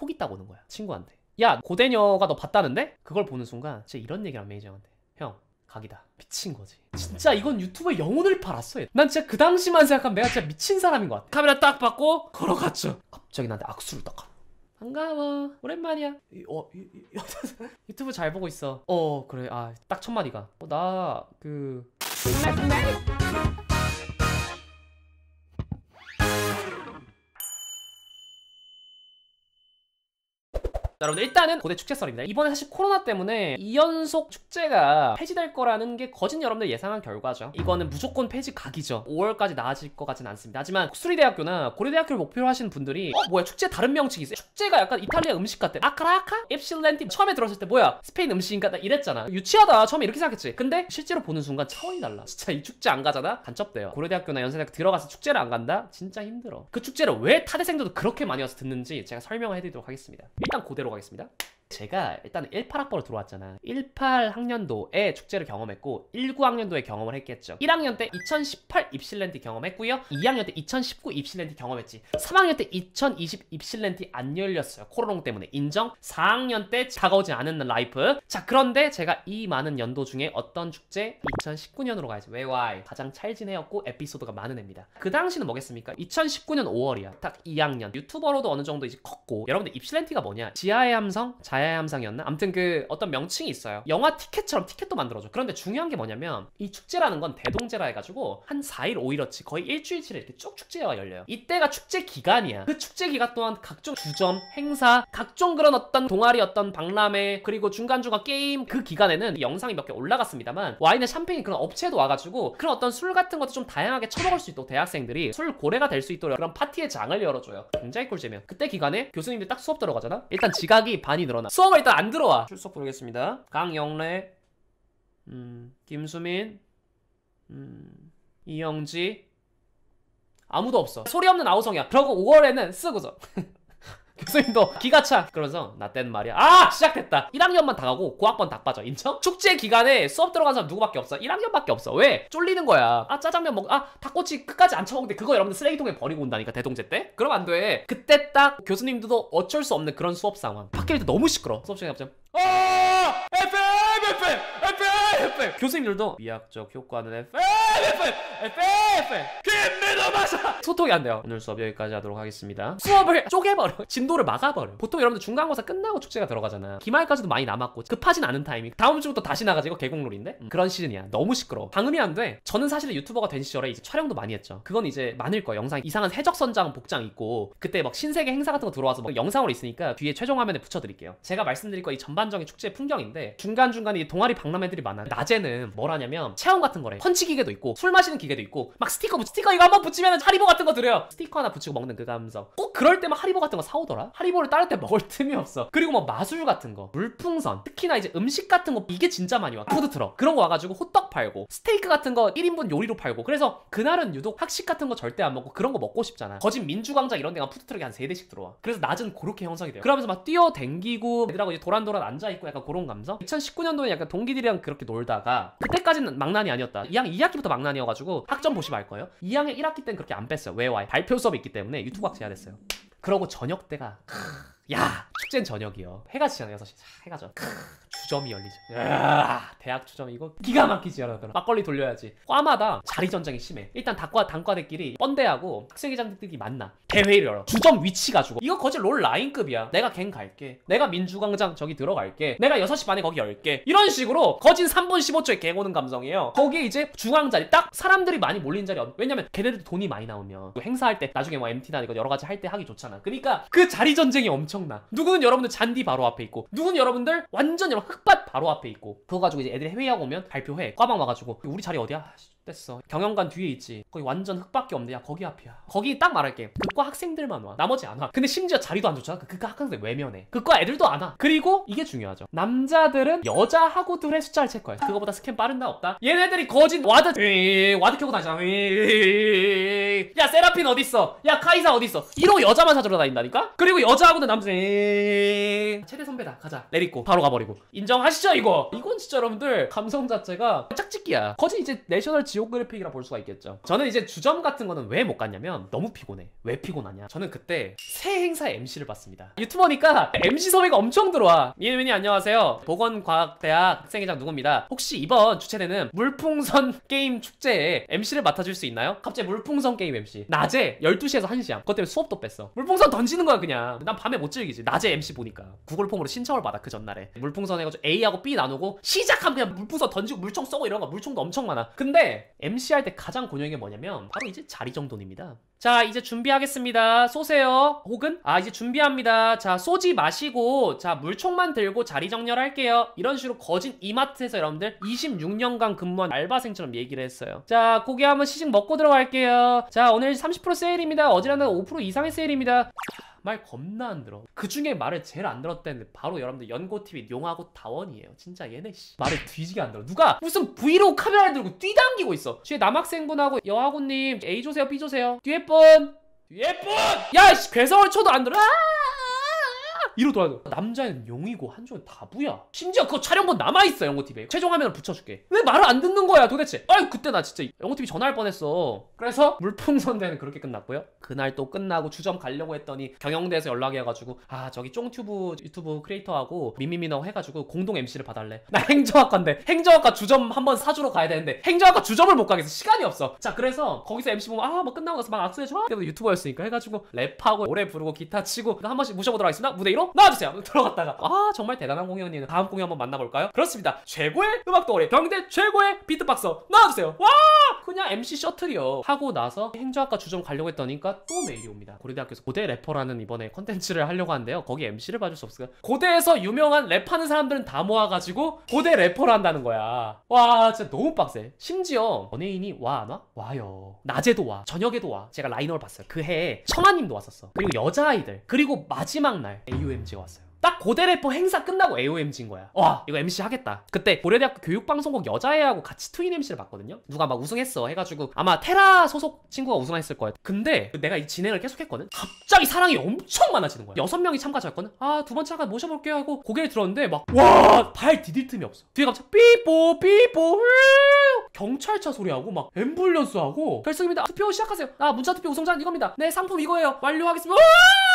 톡 있다고 는 거야 친구한테 야 고대녀가 너 봤다는데? 그걸 보는 순간 진짜 이런 얘기를 매니저한테 형 각이다 미친 거지 진짜 이건 유튜브의 영혼을 팔았어 난 진짜 그 당시만 생각하면 내가 진짜 미친 사람인 것 같아 카메라 딱 받고 걸어갔죠 갑자기 나한테 악수를 딱 반가워 오랜만이야 이, 어, 이, 이, 유튜브 잘 보고 있어 어 그래 아딱첫 마디가 어, 나그 여러분들 일단은 고대 축제설입니다. 이번에 사실 코로나 때문에 2연속 축제가 폐지될 거라는 게 거진 여러분들 예상한 결과죠. 이거는 무조건 폐지 각이죠. 5월까지 나아질 것 같진 않습니다. 하지만 수리대학교나 고려대학교를 목표로 하시는 분들이 어 뭐야 축제 다른 명칭이 있어? 축제가 약간 이탈리아 음식 같대. 아카라카? 엡실렌티? 처음에 들었을 때 뭐야 스페인 음식인가? 나 이랬잖아. 유치하다. 처음에 이렇게 생각했지. 근데 실제로 보는 순간 차원이 달라. 진짜 이 축제 안 가잖아? 간첩돼요. 고려대학교나 연세대학교 들어가서 축제를 안 간다? 진짜 힘들어. 그 축제를 왜 타대생들도 그렇게 많이 와서 듣는지 제가 설명을 해드리도록 하겠습니다. 일단 고대로 가겠습니다. 제가 일단 18학번으로 들어왔잖아 18학년도에 축제를 경험했고 19학년도에 경험을 했겠죠 1학년 때 2018입실렌티 경험했고요 2학년 때 2019입실렌티 경험했지 3학년 때 2020입실렌티안 열렸어요 코로롱 때문에 인정 4학년 때 다가오지 않은 라이프 자 그런데 제가 이 많은 연도 중에 어떤 축제 2019년으로 가야지 왜 와이 가장 찰진해였고 에피소드가 많은 애입니다 그 당시는 뭐겠습니까 2019년 5월이야 딱 2학년 유튜버로도 어느 정도 이제 컸고 여러분들 입실렌티가 뭐냐 지하의 함성 자연 아야 함상이었나? 아무튼 그 어떤 명칭이 있어요. 영화 티켓처럼 티켓도 만들어줘. 그런데 중요한 게 뭐냐면 이 축제라는 건 대동제라 해가지고 한 4일 5일어치 거의 일주일치를 이렇게 쭉 축제가 열려요. 이때가 축제 기간이야. 그 축제 기간 또한 각종 주점, 행사, 각종 그런 어떤 동아리 어떤 박람회 그리고 중간중간 게임 그 기간에는 영상이 몇 개 올라갔습니다만 와인의 샴페인 그런 업체도 와가지고 그런 어떤 술 같은 것도 좀 다양하게 쳐먹을수 있도록 대학생들이 술 고래가 될 수 있도록 그런 파티의 장을 열어줘요. 굉장히 꿀잼이야. 그때 기간에 교수님들 딱 수업 들어가잖아? 일단 지각이 반이 늘어나. 수험을 일단 안 들어와 출석 부르겠습니다 강영래 음, 김수민 음, 이영지 아무도 없어 소리 없는 아우성이야 그러고 5월에는 쓰고서 교수님도 기가 차 그러면서 나땐 말이야 아 시작됐다 1학년만 당하고 고학번 다 빠져 인정? 축제 기간에 수업 들어간 사람 누구밖에 없어 1학년밖에 없어 왜? 쫄리는 거야 아 짜장면 먹아 닭꼬치 끝까지 안 처먹는데 그거 여러분들 쓰레기통에 버리고 온다니까 대동제 때 그럼 안 돼 그때 딱 교수님들도 어쩔 수 없는 그런 수업 상황 밖에 일도 너무 시끄러 수업 시간에 갑자기 어 FM FM FM FM 교수님들도 미학적 효과는 FM FM! FM! 김민호마사! 소통이 안 돼요. 오늘 수업 여기까지 하도록 하겠습니다. 수업을 쪼개버려. 진도를 막아버려. 보통 여러분들 중간고사 끝나고 축제가 들어가잖아. 기말까지도 많이 남았고 급하진 않은 타이밍. 다음 주부터 다시 나가지 이 개국룰인데? 음. 그런 시즌이야. 너무 시끄러워. 방음이 안 돼. 저는 사실 유튜버가 된 시절에 이제 촬영도 많이 했죠. 그건 이제 많을 거예 영상 이상한 해적선장 복장 입고 그때 막 신세계 행사 같은 거 들어와서 막 영상으로 있으니까 뒤에 최종 화면에 붙여드릴게요. 제가 말씀드릴 거 이 전반적인 축제 풍경인데 중간중간에 동아리 박람회들이 많아. 낮에는 뭘 하냐면 체험 같은 거래. 펀치기계도 있고 있고 술 마시는 기계도 있고 막 스티커 붙 스티커 이거 한번 붙이면 하리보 같은 거 드려요 스티커 하나 붙이고 먹는 그 감성 꼭 그럴 때만 하리보 같은 거 사오더라 하리보를 따를 때 먹을 틈이 없어 그리고 뭐 마술 같은 거 물풍선 특히나 이제 음식 같은 거 이게 진짜 많이 와 푸드트럭 그런 거 와가지고 호떡 팔고 스테이크 같은 거 1인분 요리로 팔고 그래서 그날은 유독 학식 같은 거 절대 안 먹고 그런 거 먹고 싶잖아 거진 민주광장 이런 데가 푸드트럭이 한 3대씩 들어와 그래서 낮은 그렇게 형성이 돼요 그러면서 막 뛰어댕기고 애들하고 이제 도란도란 앉아있고 약간 그런 감성 2019년도에 약간 동기들이랑 그렇게 놀다가 그때까지는 망난이 아니었다 이학 2학기부터 막난이어가지고 학점 보시면 알 거예요. 2학년 1학기 때는 그렇게 안 뺐어요. 왜 와요? 발표 수업이 있기 때문에 유튜브학 제야됐어요. 그러고 저녁 때가 야 축제는 저녁이요. 해가 지잖아요 6시. 해가 져. 주점이 열리죠 야, 대학 주점이고 기가 막히지 여러분 막걸리 돌려야지 과마다 자리 전쟁이 심해 일단 단과, 단과대끼리 뻔대하고 학생회장들끼리 만나 대회를 열어 주점 위치 가지고 이거 거짓 롤 라인급이야 내가 갱 갈게 내가 민주광장 저기 들어갈게 내가 6시 반에 거기 열게 이런 식으로 거진 3분 15초에 갱 오는 감성이에요 거기에 이제 중앙자리 딱 사람들이 많이 몰린 자리 왜냐면 걔네들 돈이 많이 나오면 행사할 때 나중에 뭐 MT나 이거 여러 가지 할 때 하기 좋잖아 그러니까 그 자리 전쟁이 엄청나 누구는 여러분들 잔디 바로 앞에 있고 누구는 여러분들 완전 흑밭 바로 앞에 있고 그거 가지고 이제 애들이 회의하고 오면 발표회 꽈방 와가지고 우리 자리 어디야? 뺐어 경영관 뒤에 있지 거기 완전 흙밖에 없네야 거기 앞이야 거기 딱 말할게 그과 학생들만 와 나머지 안 와 근데 심지어 자리도 안좋잖아 그과 학생들 외면해 그과 애들도 안 와 그리고 이게 중요하죠 남자들은 여자 학우들의 숫자를 체크해 그거보다 스캔 빠른 다 없다 얘네들이 거진 와드 와드 켜고 다니잖아 야 세라핀 어딨어 야 카이사 어딨어 이러 여자만 찾으러 다닌다니까 그리고 여자하고는 남자 최대 선배다 가자 내리고 바로 가버리고 인정하시죠 이거 이건 진짜 여러분들 감성 자체가 짝짓기야 거진 이제 내셔널 지원 지옥 그래픽이라 볼 수가 있겠죠. 저는 이제 주점 같은 거는 왜 못 갔냐면 너무 피곤해. 왜 피곤하냐? 저는 그때 새 행사 MC를 봤습니다. 유튜버니까 MC 섭외가 엄청 들어와. 이민이 안녕하세요. 보건과학대학 학생회장 누구입니다. 혹시 이번 주최되는 물풍선 게임 축제에 MC를 맡아줄 수 있나요? 갑자기 물풍선 게임 MC. 낮에 12시에서 1시야. 그것 때문에 수업도 뺐어. 물풍선 던지는 거야 그냥. 난 밤에 못 즐기지. 낮에 MC 보니까. 구글 폼으로 신청을 받아 그 전날에. 물풍선 해가지고 A하고 B 나누고 시작하면 그냥 물풍선 던지고 물총 쏘고 이런 거 물총도 엄청 많아. 근데 MC 할 때 가장 고용인게 뭐냐면 바로 이제 자리 정돈입니다. 자 이제 준비하겠습니다 쏘세요 혹은 아 이제 준비합니다 자 쏘지 마시고 자 물총만 들고 자리 정렬할게요 이런 식으로 거진 이마트에서 여러분들 26년간 근무한 알바생처럼 얘기를 했어요 자 고기 한번 시식 먹고 들어갈게요 자 오늘 30% 세일입니다 어지간한5% 이상의 세일입니다 말 겁나 안 들어. 그 중에 말을 제일 안 들었다는 바로 여러분들 연고TV 용하고 다원이에요. 진짜 얘네 씨. 말을 뒤지게 안 들어. 누가 무슨 브이로그 카메라를 들고 뛰당기고 있어. 뒤에 남학생분하고 여학우님 A 조세요 B 조세요. 뒤에 분! 뒤에 분! 야 씨, 괴성을 쳐도 안 들어. 아! 이로 도와줘 남자는 용이고 한조는 다부야 심지어 그거 촬영본 남아있어 영호TV에 최종 화면을 붙여줄게 왜 말을 안 듣는 거야 도대체 아유 그때 나 진짜 영호TV 전화할 뻔했어 그래서 물풍선 대는 그렇게 끝났고요 그날 또 끝나고 주점 가려고 했더니 경영대에서 연락이 와가지고 아 저기 쫑튜브 유튜브 크리에이터하고 미미미너 해가지고 공동 MC를 봐달래 나 행정학과인데 행정학과 주점 한번 사주러 가야 되는데 행정학과 주점을 못 가겠어 시간이 없어 자 그래서 거기서 MC 보면 아 뭐 끝나고 나서 막 악수해줘 그때도 유튜버였으니까 해가지고 랩하고 오래 부르고 기타 치고 한 번씩 모셔보도록 하겠습니다 무대 1호 나와주세요. 들어갔다가 아 정말 대단한 공연이에요. 다음 공연 한번 만나볼까요? 그렇습니다. 최고의 음악 덩어리 경대 최고의 비트박서 나와주세요. 와 그냥 MC 셔틀이요. 하고 나서 행정학과 주점 가려고 했더니까 또 메일이 옵니다. 고려대학교에서 고대 래퍼라는 이번에 컨텐츠를 하려고 하는데요. 거기 MC를 봐줄 수없을까 고대에서 유명한 랩하는 사람들은 다 모아가지고 고대 래퍼를 한다는 거야. 와 진짜 너무 빡세. 심지어 연예인이 와 안 와? 와요. 낮에도 와. 저녁에도 와. 제가 라이너를 봤어요. 그 해에 청아님도 왔었어. 그리고 여자아이들. 그리고 마지막 날 AUM a o m g 왔어요. 딱 고대래퍼 행사 끝나고 AOMG인 거야. 와 이거 MC 하겠다. 그때 고려대학교 교육방송국 여자애하고 같이 트윈 MC를 봤거든요. 누가 막 우승했어 해가지고 아마 테라 소속 친구가 우승했을 거예요. 근데 내가 이 진행을 계속했거든. 갑자기 사랑이 엄청 많아지는 거야. 여섯 명이 참가자였거든. 아 두 번째 잠 모셔볼게요 하고 고개를 들었는데 막와발 디딜 틈이 없어. 뒤에 갑자기 삐뽀 삐뽀 경찰차 소리하고 막 앰뷸런스하고 결승입니다. 투표 시작하세요. 아 문자 투표 우승자 는 이겁니다. 네 상품 이거예요. 완료하겠습니다. 으아!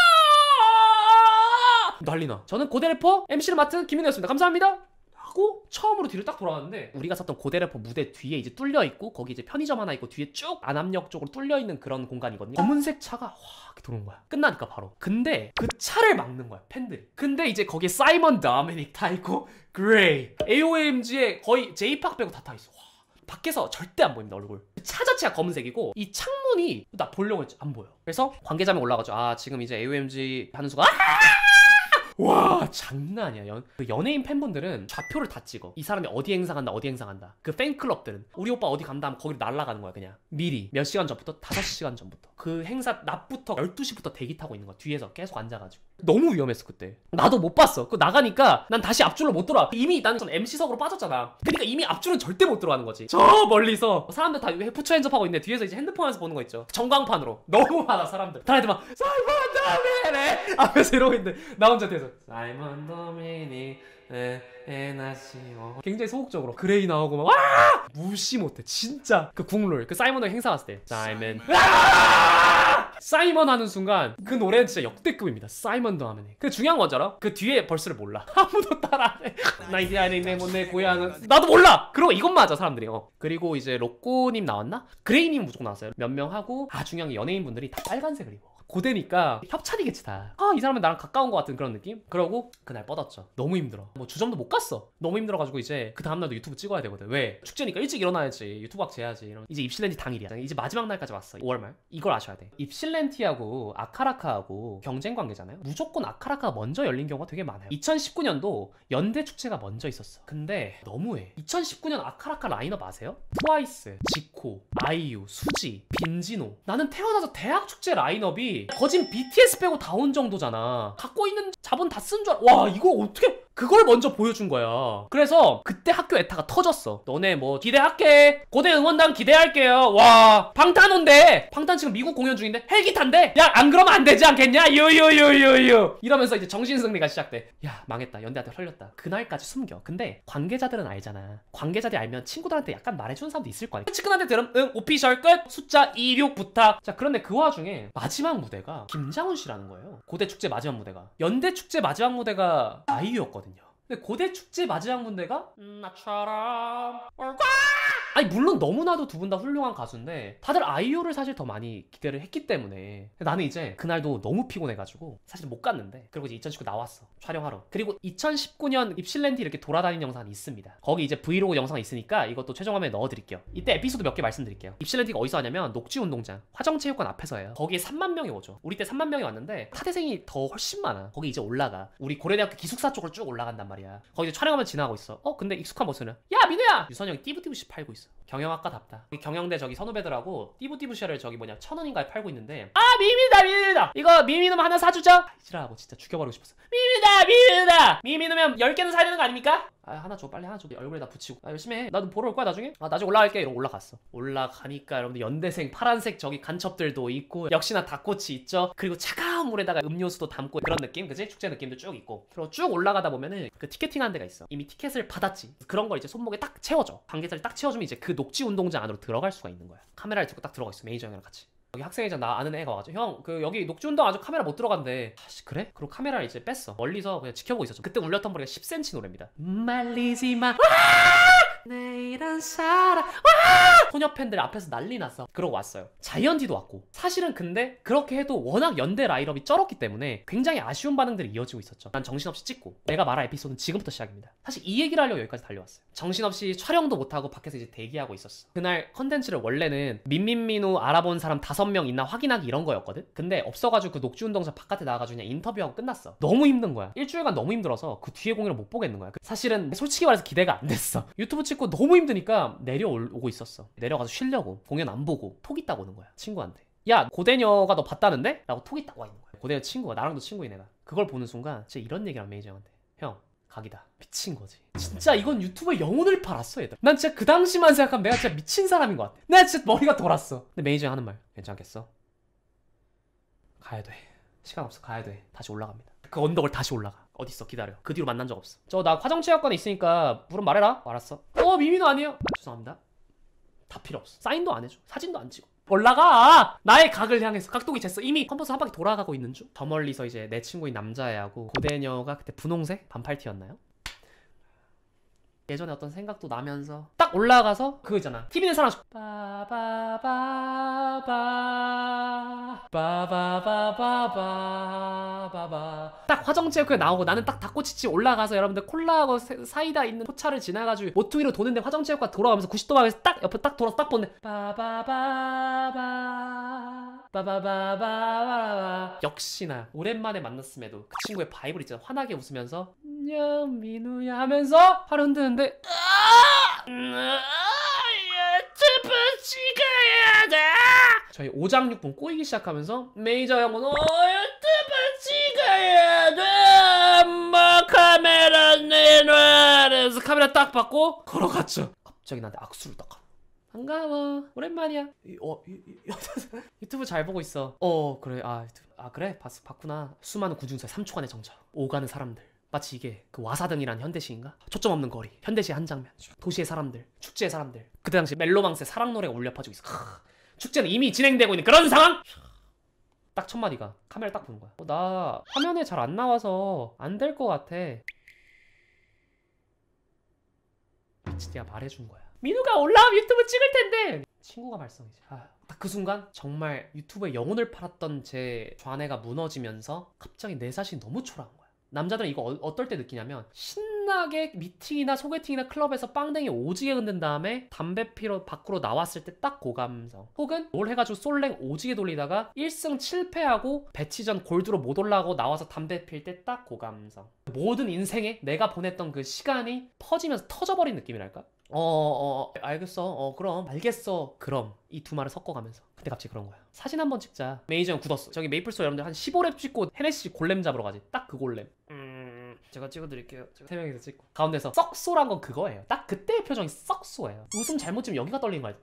난리나 저는 고대래퍼 MC를 맡은 김윤호였습니다 감사합니다 하고 처음으로 뒤를 딱 돌아왔는데 우리가 섰던 고대래퍼 무대 뒤에 이제 뚫려 있고 거기 이제 편의점 하나 있고 뒤에 쭉 안암역 쪽으로 뚫려 있는 그런 공간이거든요 검은색 차가 확 들어온 거야 끝나니까 바로 근데 그 차를 막는 거야 팬들이 근데 이제 거기에 사이먼 다메닉 타 있고 그레이 AOMG에 거의 제이팍 빼고 다 타 있어 밖에서 절대 안 보입니다 얼굴 차 자체가 검은색이고 이 창문이 나 보려고 했지 안 보여 그래서 관계자면 올라가죠 아 지금 이제 AOMG 하는 수가 아와 장난 아니야 연, 그 연예인 팬분들은 좌표를 다 찍어 이 사람이 어디 행사간다 어디 행사간다 그 팬클럽들은 우리 오빠 어디 간다 하면 거기로 날아가는 거야 그냥 미리 몇 시간 전부터 다섯 시간 전부터 그 행사 낮부터 12시부터 대기 타고 있는 거야 뒤에서 계속 앉아가지고 너무 위험했어 그때 나도 못 봤어 그 나가니까 난 다시 앞줄로 못 돌아 이미 나는 MC석으로 빠졌잖아 그러니까 이미 앞줄은 절대 못 들어가는 거지 저 멀리서 사람들 다 푸처 핸즈업하고 있는데 뒤에서 이제 핸드폰 에서 보는 거 있죠 정광판으로 너무 많아 사람들 다들 막 살판다메레 하면서 이러고 있는데 나 혼자 뒤에서 사이먼 도미니 에나시오 굉장히 소극적으로 그레이 나오고 막 아! 무시 못해 진짜 그 국룰 그 사이먼 도 행사 갔을때 사이먼 아! 사이먼 하는 순간 그 노래는 진짜 역대급입니다 사이먼 도하니그 중요한 건 알아? 그 뒤에 벌스를 몰라 아무도 따라 안해나 이제 아 내못내 고향은 나도 몰라 그리고 이것 맞아 사람들이 어 그리고 이제 로꼬님 나왔나? 그레이님 무조건 나왔어요 몇 명 하고 아 중요한 게 연예인분들이 다 빨간색을 입어 고대니까 협찬이겠지 다. 아 이 사람은 나랑 가까운 것 같은 그런 느낌? 그러고 그날 뻗었죠. 너무 힘들어. 뭐 주점도 못 갔어. 너무 힘들어가지고 이제 그 다음날도 유튜브 찍어야 되거든. 왜? 축제니까 일찍 일어나야지. 유튜브 학 재야지. 이런. 이제 입실렌티 당일이야. 이제 마지막 날까지 왔어. 5월 말. 이걸 아셔야 돼. 입실렌티하고 아카라카하고 경쟁 관계잖아요. 무조건 아카라카가 먼저 열린 경우가 되게 많아요. 2019년도 연대 축제가 먼저 있었어. 근데 너무해. 2019년 아카라카 라인업 아세요? 트와이스, 지코, 아이유, 수지, 빈지노. 나는 태어나서 대학 축제 라인업이 거진 BTS 빼고 다 온 정도잖아 갖고 있는 자본 다 쓴 줄 알아 와 이거 어떻게 그걸 먼저 보여준 거야. 그래서 그때 학교 에타가 터졌어. 너네 뭐 기대할게. 고대 응원단 기대할게요. 와 방탄온데 방탄 지금 미국 공연 중인데 헬기탄대야 안 그러면 안 되지 않겠냐? 유유유유유 이러면서 이제 정신승리가 시작돼. 야 망했다. 연대한테 흘렸다 그날까지 숨겨. 근데 관계자들은 알잖아. 관계자들이 알면 친구들한테 약간 말해주는 사람도 있을 거야. 친구한테 들으응 오피셜 끝 숫자 26 부탁. 자 그런데 그 와중에 마지막 무대가 김장훈 씨라는 거예요. 고대 축제 마지막 무대가 연대 축제 마지막 무대가 아이유였거든. 근데 고대 축제 마지막 군대가 음, 나처럼 얼까 아니 물론 너무나도 두 분 다 훌륭한 가수인데 다들 아이유를 사실 더 많이 기대를 했기 때문에 나는 이제 그날도 너무 피곤해가지고 사실 못 갔는데 그리고 이제 2019 나왔어 촬영하러 그리고 2019년 입실랜드 이렇게 돌아다닌 영상이 있습니다 거기 이제 브이로그 영상 있으니까 이것도 최종 화면에 넣어드릴게요 이때 에피소드 몇 개 말씀드릴게요 입실랜드가 어디서 하냐면 녹지운동장 화정체육관 앞에서 해요 거기에 3만 명이 오죠 우리 때 3만 명이 왔는데 타대생이 더 훨씬 많아 거기 이제 올라가 우리 고려대학교 기숙사 쪽으로 쭉 올라간단 말이야 말이야 거기 서 촬영하면 지나가고 있어 어 근데 익숙한 모습이야 민우야 유선영이 띠부띠부씨 팔고 있어 경영학과답다 경영대 저기 선후배들하고 띠부띠부씨를 저기 뭐냐 천원인가에 팔고 있는데 아 미미다 미미다 이거 미미누 하나 사주죠 아, 이지라 뭐 진짜 죽여버리고 싶었어 미미다 미미다 미미누면 10개는 사야 되는 거 아닙니까? 아 하나 줘 빨리 하나 줘 얼굴에다 붙이고 아 열심히 해 나도 보러 올 거야 나중에 아 나중에 올라갈게 이러고 올라갔어 올라가니까 여러분들 연대생 파란색 저기 간첩들도 있고 역시나 닭꼬치 있죠 그리고 차가운 물에다가 음료수도 담고 그런 느낌 그지 축제 느낌도 쭉 있고 그리고 쭉 올라가다 보면은 그 티켓팅 하는 데가 있어 이미 티켓을 받았지 그런 걸 이제 손목에 딱 채워줘 관계자를 딱 채워주면 이제 그 녹지 운동장 안으로 들어갈 수가 있는 거야 카메라를 들고 딱 들어가 있어 매니저 형이랑 같이 여기 학생이자 나 아는 애가 와가지고 형그 여기 녹운동 아주 카메라 못 들어간대 아씨 그래? 그리고 카메라를 이제 뺐어 멀리서 그냥 지켜보고 있었죠 그때 울렸던 머리가 10cm 노래입니다 말리지 마 아! 내일은 살아 와! 소녀 팬들 앞에서 난리 났어 그러고 왔어요 자이언티도 왔고 사실은 근데 그렇게 해도 워낙 연대 라이업이 쩔었기 때문에 굉장히 아쉬운 반응들이 이어지고 있었죠 난 정신없이 찍고 내가 말할 에피소드는 지금부터 시작입니다 사실 이 얘기를 하려고 여기까지 달려왔어요 정신없이 촬영도 못하고 밖에서 이제 대기하고 있었어 그날 컨텐츠를 원래는 민민민우 알아본 사람 다섯 명 있나 확인하기 이런 거였거든 근데 없어가지고 그 녹지운동장 바깥에 나가가지고 그냥 인터뷰하고 끝났어 너무 힘든 거야 일주일간 너무 힘들어서 그 뒤에 공연을 못 보겠는 거야 사실은 솔직히 말해서 기대가 안 됐어 유튜브 찍고 너무 힘드니까 내려오고 있었어 내려가서 쉬려고 공연 안 보고 톡 있다고 오는 거야 친구한테 야 고대녀가 너 봤다는데? 라고 톡이 딱와 있는 거야 고대녀 친구가 나랑도 친구인 애가 그걸 보는 순간 진짜 이런 얘기를 매니저한테 형 각이다 미친 거지 진짜 이건 유튜브의 영혼을 팔았어 얘들 난 진짜 그 당시만 생각하면 내가 진짜 미친 사람인 것 같아 나 진짜 머리가 돌았어 근데 매니저 하는 말 괜찮겠어? 가야 돼 시간 없어 가야 돼 다시 올라갑니다 그 언덕을 다시 올라가 어딨어 기다려 그 뒤로 만난 적 없어 저나화정치과관에 있으니까 물은 말해라 알았어 어 미미도 아니에요 아, 죄송합니다 다 필요 없어 사인도 안 해줘 사진도 안 찍어 올라가! 나의 각을 향해서 각도기 쟀어 이미 컴퍼스 한 바퀴 돌아가고 있는 중더 멀리서 이제 내 친구인 남자애하고 고대녀가 그때 분홍색? 반팔티였나요? 예전에 어떤 생각도 나면서 딱 올라가서 그거 있잖아 TV는 사랑 빠바바바 빠바바바바바바 딱 화정체육회 나오고 나는 딱 닭꼬치집 올라가서 여러분들 콜라하고 사이다 있는 포차를 지나가지고 모퉁이로 도는데 화정체육과 돌아가면서 90도 방에서딱 옆에 딱 돌아서 딱보네데 바바바바 바바바바바 역시나 오랜만에 만났음에도 그 친구의 바이블 있잖아 환하게 웃으면서 안녕 민우야 하면서 팔을 흔드는데 으아! 으아! 야, 제발 지가 저희 5장 6분 꼬이기 시작하면서 메이저 형은 어유튜 찍어야 돼 엄마 카메라 내놔 그래서 카메라 딱 받고 걸어갔죠 갑자기 나한테 악수를 딱 하고 반가워 오랜만이야 이, 어, 이, 유튜브 잘 보고 있어 어 그래 아, 유튜브, 아 그래 봤, 봤구나 수많은 구중사 3초간의 정적 오가는 사람들 마치 이게 그 와사등이란 현대시인가? 초점 없는 거리 현대시 한 장면 도시의 사람들 축제의 사람들 그때 당시 멜로망스의 사랑 노래가 울려 퍼지고 있어 축제는 이미 진행되고 있는 그런 상황? 딱 첫마디가 카메라 딱 보는 거야 어, 나 화면에 잘 안 나와서 안 될 것 같아 미친 내가 말해준 거야 민우가 올라오 유튜브 찍을 텐데 친구가 발성이지 아, 딱그 순간 정말 유튜브에 영혼을 팔았던 제 좌뇌가 무너지면서 갑자기 내사실이 너무 초라한 거야 남자들은 이거 어, 떨때 느끼냐면 신 신나게 미팅이나 소개팅이나 클럽에서 빵댕이 오지게 흔든 다음에 담배 피러 밖으로 나왔을 때 딱 고감성 혹은 뭘 해가지고 솔랭 오지게 돌리다가 1승 7패하고 배치전 골드로 못 올라가고 나와서 담배 필때 딱 고감성 모든 인생에 내가 보냈던 그 시간이 퍼지면서 터져버린 느낌이랄까? 어, 어, 어, 어. 알겠어. 어, 그럼. 알겠어. 그럼. 이 두 말을 섞어가면서. 근데 갑자기 그런 거야. 사진 한번 찍자. 메이저는 굳었어. 저기 메이플소 여러분들 한 15렙 찍고 헤네시 골렘 잡으러 가지. 딱 그 골렘. 음. 제가 찍어드릴게요. 제가 세 명이서 찍고 가운데서 썩소란 건 그거예요. 딱 그때의 표정이 썩소예요. 웃음 잘못 찍으면 여기가 떨리는 거야.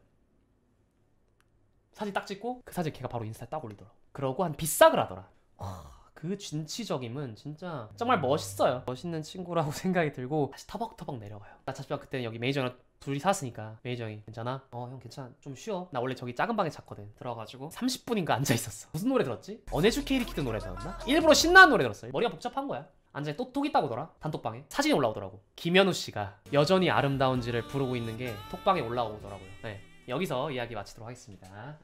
사진 딱 찍고 그 사진 걔가 바로 인스타에 딱 올리더라. 그러고 한 비싹을 하더라. 아, 그 진취적임은 진짜 정말 음. 멋있어요. 멋있는 친구라고 생각이 들고 다시 터벅터벅 내려가요. 나 자취방 그때는 여기 매니저랑 둘이 샀으니까 매니저이 괜찮아? 어 형 괜찮아 좀 쉬어 나 원래 저기 작은 방에 잤거든 들어가지고 30분인가 앉아있었어 무슨 노래 들었지? 언에듀케이드 키드 노래 들었나? 일부러 신나는 노래 들었어 머리가 복잡한 거야 안전에 또, 톡 있다고 더라 단톡방에 사진이 올라오더라고 김현우 씨가 여전히 아름다운지를 부르고 있는 게 톡방에 올라오더라고요 네. 여기서 이야기 마치도록 하겠습니다